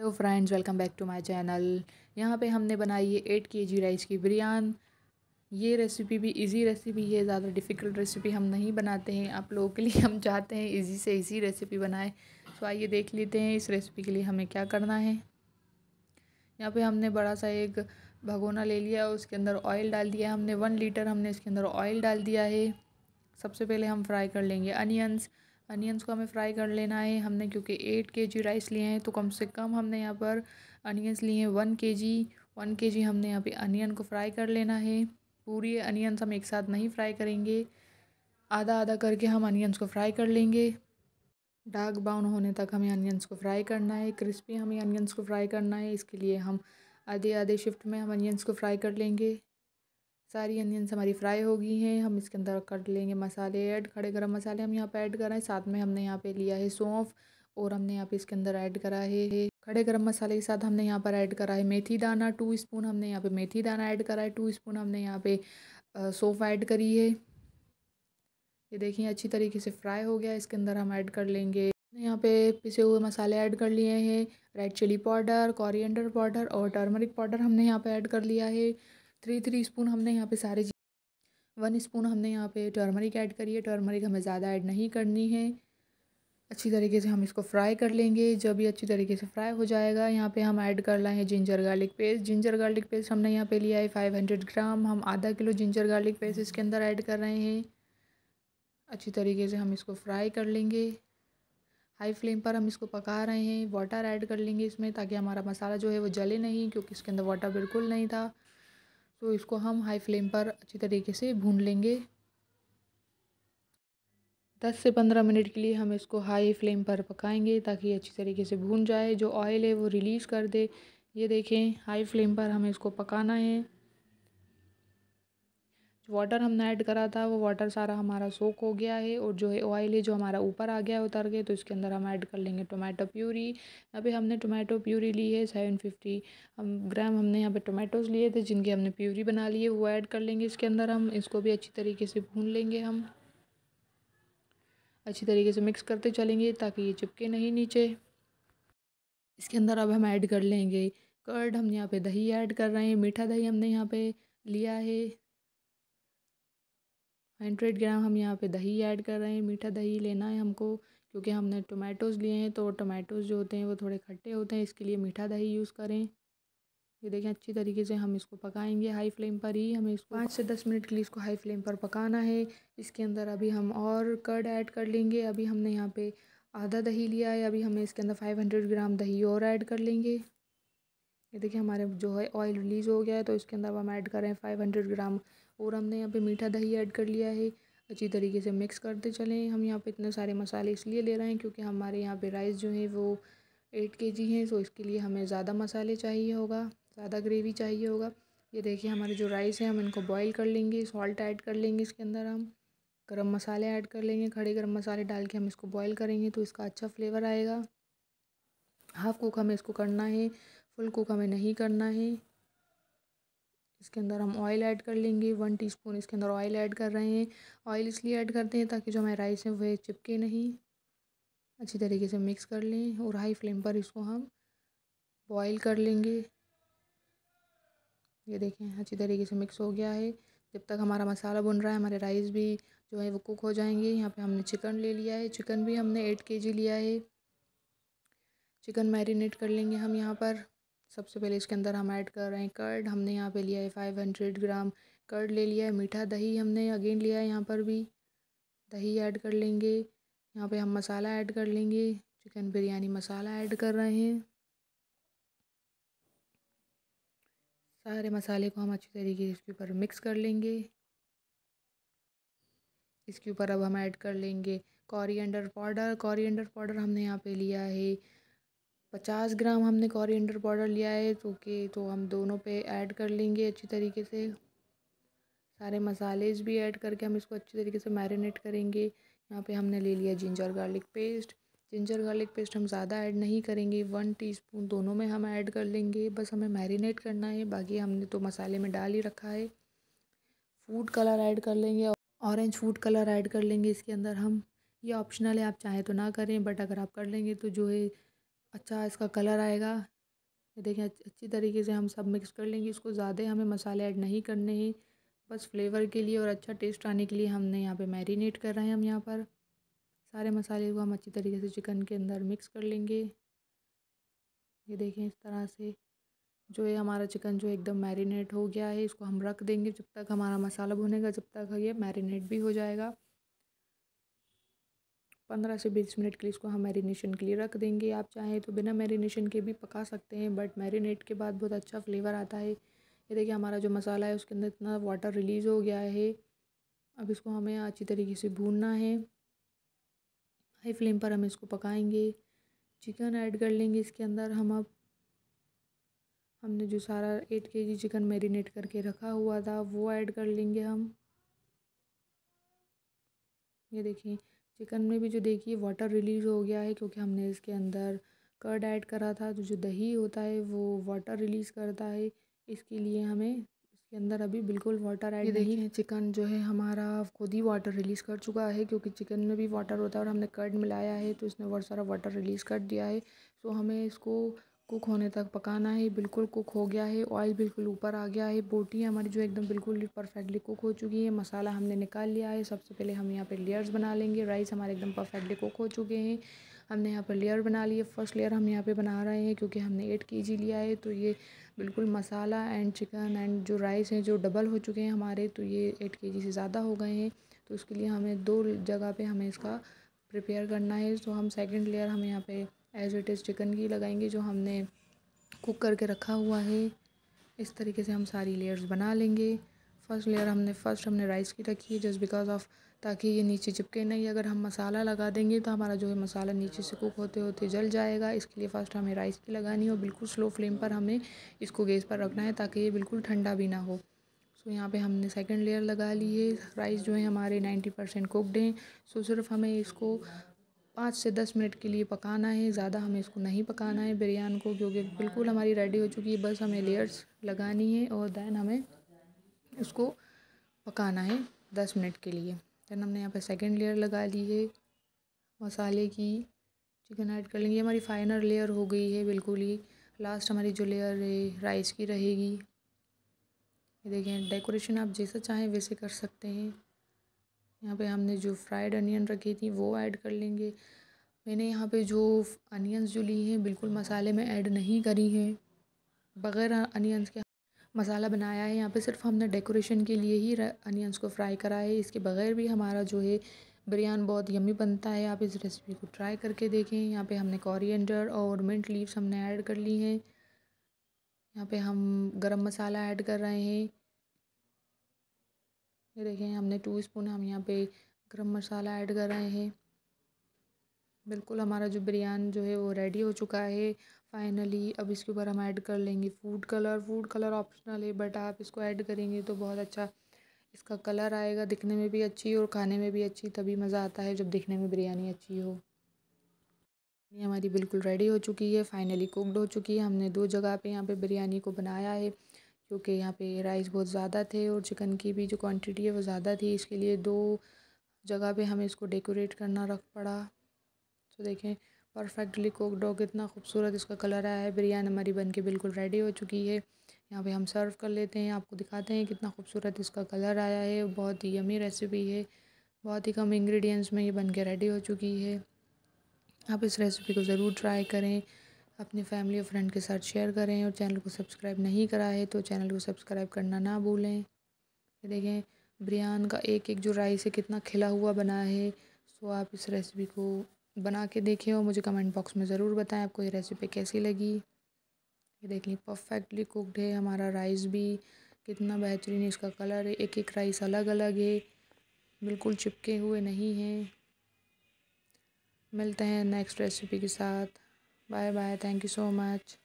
Hello friends welcome back to my channel यहाँ पे हमने बनाई है एट के जी राइस की बिरयान ये रेसिपी भी इजी रेसिपी है ज़्यादा डिफ़िकल्ट रेसिपी हम नहीं बनाते हैं आप लोगों के लिए हम चाहते हैं इजी से इजी रेसिपी बनाएं तो आइए देख लेते हैं इस रेसिपी के लिए हमें क्या करना है यहाँ पे हमने बड़ा सा एक भगोना ले लिया उसके अंदर ऑयल डाल दिया हमने वन लीटर हमने इसके अंदर ऑयल डाल दिया है सबसे पहले हम फ्राई कर लेंगे अनियंस अनियंस को हमें फ्राई कर लेना है हमने क्योंकि एट के जी राइस लिए हैं तो कम से कम हमने यहाँ पर अनियंस लिए हैं वन के जी वन के जी हमने यहाँ पे अनियन को फ्राई कर लेना है पूरी अनियंस हम एक साथ नहीं फ्राई करेंगे आधा आधा करके हम अनियंस को फ्राई कर लेंगे डार्क ब्राउन होने तक हमें अनियंस को फ्राई करना है क्रिस्पी हमें अनियंस को फ्राई करना है इसके लिए हम आधे आधे शिफ्ट में हम अनियंस को फ्राई कर लेंगे सारी अनियंस हमारी फ्राई हो गई हैं हम इसके अंदर कर लेंगे मसाले ऐड खड़े गरम मसाले हम यहाँ पे ऐड कर रहे हैं साथ में हमने यहाँ पे लिया है सौंफ और हमने यहाँ पे इसके अंदर ऐड करा है खड़े गरम मसाले के साथ हमने यहाँ पर ऐड करा है मेथी दाना टू स्पून हमने यहाँ पे मेथी दाना ऐड करा है टू स्पून हमने यहाँ पे सौंफ ऐड करी है ये देखिए अच्छी तरीके से फ्राई हो गया इसके अंदर हम ऐड कर लेंगे यहाँ पे पिसे हुए मसाले ऐड कर लिए हैं red chilli powder coriander powder और टर्मरिक पाउडर हमने यहाँ पे ऐड कर लिया है थ्री थ्री स्पून हमने यहाँ पे सारे वन स्पून हमने यहाँ पे टर्मरिक ऐड करी है टर्मरिक हमें ज़्यादा ऐड नहीं करनी है अच्छी तरीके से हम इसको फ्राई कर लेंगे जब ये अच्छी तरीके से फ्राई हो जाएगा यहाँ पे हम ऐड कर लाए हैं ginger garlic paste ginger garlic paste हमने यहाँ पे लिया है फाइव हंड्रेड ग्राम हम आधा किलो जिंजर गार्लिक पेस्ट इसके अंदर ऐड कर रहे हैं अच्छी तरीके से हम इसको फ्राई कर लेंगे हाई फ्लेम पर हम इसको पका रहे हैं वाटर ऐड कर लेंगे इसमें ताकि हमारा मसाला जो है वो जले नहीं क्योंकि इसके अंदर वाटर बिल्कुल नहीं था तो इसको हम हाई फ्लेम पर अच्छी तरीके से भून लेंगे दस से पंद्रह मिनट के लिए हम इसको हाई फ्लेम पर पकाएंगे ताकि अच्छी तरीके से भून जाए जो ऑयल है वो रिलीज़ कर दे ये देखें हाई फ्लेम पर हमें इसको पकाना है वाटर हमने ऐड करा था वो वाटर सारा हमारा सोक हो गया है और जो है ऑयल है जो हमारा ऊपर आ गया है उतर के तो इसके अंदर हम ऐड कर लेंगे टोमेटो प्यूरी यहाँ हमने टोमेटो प्यूरी ली है सेवन फिफ्टी हम ग्राम हमने यहाँ पे टोमेटोज़ लिए थे जिनकी हमने प्यूरी बना ली है वो ऐड कर लेंगे इसके अंदर हम इसको भी अच्छी तरीके से भून लेंगे हम अच्छी तरीके से मिक्स करते चलेंगे ताकि ये चिपके नहीं नीचे इसके अंदर अब हम ऐड कर लेंगे कर्ड हम यहाँ पर दही ऐड कर रहे हैं मीठा दही हमने यहाँ पर लिया है हंड्रेड ग्राम हम यहाँ पे दही ऐड कर रहे हैं मीठा दही लेना है हमको क्योंकि हमने टोमेटोज़ लिए हैं तो टोमेटोज़ जो होते हैं वो थोड़े खट्टे होते हैं इसके लिए मीठा दही यूज़ करें ये देखें अच्छी तरीके से हम इसको पकाएंगे हाई फ्लेम पर ही हमें इसको पाँच से दस मिनट के लिए इसको हाई फ्लेम पर पकाना है इसके अंदर अभी हम और कर्ड ऐड कर लेंगे अभी हमने यहाँ पर आधा दही लिया है अभी हमें इसके अंदर फाइव हंड्रेड ग्राम दही और ऐड कर लेंगे ये देखिए हमारे जो है ऑयल रिलीज़ हो गया है तो इसके अंदर हम ऐड कर रहे हैं फाइव हंड्रेड ग्राम और हमने यहाँ पे मीठा दही ऐड कर लिया है अच्छी तरीके से मिक्स करते चलें हम यहाँ पे इतने सारे मसाले इसलिए ले रहे हैं क्योंकि हमारे यहाँ पे राइस जो है वो एट के जी हैं सो तो इसके लिए हमें ज़्यादा मसाले चाहिए होगा ज़्यादा ग्रेवी चाहिए होगा ये देखिए हमारे जो राइस है हम इनको बॉईल कर लेंगे सॉल्ट ऐड कर लेंगे इसके अंदर हम गर्म मसाले ऐड कर लेंगे खड़े गर्म मसाले डाल के हम इसको बॉयल करेंगे तो इसका अच्छा फ्लेवर आएगा हाफ़ कुक हमें इसको करना है फुल कुक हमें नहीं करना है इसके अंदर हम ऑयल ऐड कर लेंगे वन टीस्पून इसके अंदर ऑयल ऐड कर रहे हैं ऑयल इसलिए ऐड करते हैं ताकि जो हमारे राइस हैं वह चिपके नहीं अच्छी तरीके से मिक्स कर लें और हाई फ्लेम पर इसको हम बॉईल कर लेंगे ये देखें अच्छी तरीके से मिक्स हो गया है जब तक हमारा मसाला बुन रहा है हमारे राइस भी जो है वो कुक हो जाएंगे यहाँ पे हमने चिकन ले लिया है चिकन भी हमने एट के जी लिया है चिकन मैरिनेट कर लेंगे हम यहाँ पर सबसे पहले इसके अंदर हम ऐड कर रहे हैं कर्ड हमने यहाँ पे लिया है फाइव हंड्रेड ग्राम कर्ड ले लिया है मीठा दही हमने अगेन लिया है यहाँ पर भी दही ऐड कर लेंगे यहाँ पे हम मसाला ऐड कर लेंगे चिकन बिरयानी मसाला ऐड कर रहे हैं सारे मसाले को हम अच्छी तरीके से इसके ऊपर मिक्स कर लेंगे इसके ऊपर अब हम ऐड कर लेंगे कॉरियंडर पाउडर कॉरियंडर पाउडर हमने यहाँ पे लिया है पचास ग्राम हमने कॉरिएंडर पाउडर लिया है तो कि तो हम दोनों पे ऐड कर लेंगे अच्छी तरीके से सारे मसालेज भी ऐड करके हम इसको अच्छी तरीके से मैरिनेट करेंगे यहाँ पे हमने ले लिया ginger garlic paste ginger garlic paste हम ज़्यादा ऐड नहीं करेंगे वन टीस्पून दोनों में हम ऐड कर लेंगे बस हमें मैरिनेट करना है बाकी हमने तो मसाले में डाल ही रखा है फूड कलर ऐड कर लेंगे ऑरेंज फूड कलर ऐड कर लेंगे इसके अंदर हम ये ऑप्शनल है आप चाहें तो ना करें बट अगर आप कर लेंगे तो जो है अच्छा इसका कलर आएगा ये देखें अच्छी तरीके से हम सब मिक्स कर लेंगे इसको ज़्यादा हमें मसाले ऐड नहीं करने हैं बस फ्लेवर के लिए और अच्छा टेस्ट आने के लिए हमने यहाँ पे मैरिनेट कर रहे हैं हम यहाँ पर सारे मसाले को हम अच्छी तरीके से चिकन के अंदर मिक्स कर लेंगे ये देखें इस तरह से जो है हमारा चिकन जो एकदम मैरिनेट हो गया है इसको हम रख देंगे जब तक हमारा मसाला भुनेगा जब तक ये मैरिनेट भी हो जाएगा पंद्रह से बीस मिनट के लिए इसको हम मैरिनेशन के लिए रख देंगे आप चाहें तो बिना मैरिनेशन के भी पका सकते हैं बट मैरिनेट के बाद बहुत अच्छा फ्लेवर आता है ये देखिए हमारा जो मसाला है उसके अंदर इतना वाटर रिलीज़ हो गया है अब इसको हमें अच्छी तरीके से भूनना है हाई फ्लेम पर हम इसको पकाएंगे चिकन ऐड कर लेंगे इसके अंदर हम अब हमने जो सारा एट के जी चिकन मैरिनेट करके रखा हुआ था वो ऐड कर लेंगे हम ये देखें चिकन में भी जो देखिए वाटर रिलीज़ हो गया है क्योंकि हमने इसके अंदर कर्ड ऐड करा था तो जो दही होता है वो वाटर रिलीज़ करता है इसके लिए हमें इसके अंदर अभी बिल्कुल वाटर ऐड नहीं है चिकन जो है हमारा खुद ही वाटर रिलीज़ कर चुका है क्योंकि चिकन में भी वाटर होता है और हमने कर्ड मिलाया है तो इसने बहुत सारा वाटर रिलीज़ कर दिया है सो तो हमें इसको कुक होने तक पकाना है बिल्कुल कुक हो गया है ऑयल बिल्कुल ऊपर आ गया है बोटी हमारी जो एकदम बिल्कुल परफेक्टली कुक हो चुकी है मसाला हमने निकाल लिया है सबसे पहले हम यहाँ पर लेयर्स बना लेंगे राइस हमारे एकदम परफेक्टली कुक हो चुके हैं हमने यहाँ पर लेयर बना लिए फर्स्ट लेयर हम यहाँ पे बना रहे हैं क्योंकि हमने एट के जी लिया है तो ये बिल्कुल मसाला एंड चिकन एंड जो राइस हैं जो डबल हो चुके हैं हमारे तो ये एट के जी से ज़्यादा हो गए हैं तो उसके लिए हमें दो जगह पे हमें इसका प्रिपेयर करना है तो हम सेकंड लेयर हमें यहाँ पे एज़ इट इज़ चिकन की लगाएंगे जो हमने कुक करके रखा हुआ है इस तरीके से हम सारी लेयर्स बना लेंगे फ़र्स्ट लेयर हमने फ़र्स्ट हमने राइस की रखी है जस्ट बिकॉज ऑफ ताकि ये नीचे चिपके नहीं अगर हम मसाला लगा देंगे तो हमारा जो है मसाला नीचे से कुक होते होते जल जाएगा इसके लिए फ़र्स्ट हमें राइस की लगानी है और बिल्कुल स्लो फ्लेम पर हमें इसको गैस पर रखना है ताकि ये बिल्कुल ठंडा भी ना हो सो so, यहाँ पे हमने सेकंड लेयर लगा ली है राइस जो है हमारे नाइन्टी परसेंट कुकड हैं सो सिर्फ हमें इसको पाँच से दस मिनट के लिए पकाना है ज़्यादा हमें इसको नहीं पकाना है बिरयान को क्योंकि बिल्कुल हमारी रेडी हो चुकी है बस हमें लेयर्स लगानी है और दैन हमें उसको पकाना है दस मिनट के लिए दैन हमने यहाँ पर सेकेंड लेयर लगा ली है मसाले की चिकन ऐड कर लेंगे हमारी फाइनल लेयर हो गई है बिल्कुल ही लास्ट हमारी जो लेयर है राइस की रहेगी ये देखें डेकोरेशन आप जैसा चाहें वैसे कर सकते हैं यहाँ पे हमने जो फ्राइड अनियन रखी थी वो ऐड कर लेंगे मैंने यहाँ पे जो अनियंस जो ली हैं बिल्कुल मसाले में ऐड नहीं करी हैं बग़ैर अनियंस के मसाला बनाया है यहाँ पे सिर्फ हमने डेकोरेशन के लिए ही अनियंस को फ्राई करा है इसके बग़ैर भी हमारा जो है बिरयान बहुत यमी बनता है आप इस रेसिपी को ट्राई करके देखें यहाँ पर हमने कॉरियडर और मिट लीव्स हमने ऐड कर ली हैं यहाँ पर हम गर्म मसाला ऐड कर रहे हैं ये देखें हमने टू स्पून हम यहाँ पे गरम मसाला ऐड कर रहे हैं बिल्कुल हमारा जो बिरयान जो है वो रेडी हो चुका है फाइनली अब इसके ऊपर हम ऐड कर लेंगे food colour food colour optional है बट आप इसको ऐड करेंगे तो बहुत अच्छा इसका कलर आएगा दिखने में भी अच्छी और खाने में भी अच्छी तभी मज़ा आता है जब दिखने में बिरयानी अच्छी हो हमारी बिल्कुल रेडी हो चुकी है फाइनली कुकड हो चुकी है हमने दो जगह पे यहाँ पे बिरयानी को बनाया है क्योंकि यहाँ पे राइस बहुत ज़्यादा थे और चिकन की भी जो क्वांटिटी है वो ज़्यादा थी इसके लिए दो जगह पे हमें इसको डेकोरेट करना रख पड़ा तो देखें परफेक्टली कोक डॉग इतना खूबसूरत इसका कलर आया है बिरयानी हमारी बन के बिल्कुल रेडी हो चुकी है यहाँ पे हम सर्व कर लेते हैं आपको दिखाते हैं कितना खूबसूरत इसका कलर आया है बहुत ही यमी रेसिपी है बहुत ही कम इंग्रेडिएंट्स में ये बन के रेडी हो चुकी है आप इस रेसिपी को ज़रूर ट्राई करें अपने फैमिली और फ्रेंड के साथ शेयर करें और चैनल को सब्सक्राइब नहीं करा है तो चैनल को सब्सक्राइब करना ना भूलें ये देखें बिरयान का एक एक जो राइस है कितना खिला हुआ बना है सो आप इस रेसिपी को बना के देखें और मुझे कमेंट बॉक्स में ज़रूर बताएं आपको ये रेसिपी कैसी लगी ये देख लें परफेक्टली कुकड है हमारा राइस भी कितना बेहतरीन है इसका कलर है एक एक राइस अलग अलग है बिल्कुल चिपके हुए नहीं हैं मिलते हैं नेक्स्ट रेसिपी के साथ Bye bye. Thank you so much.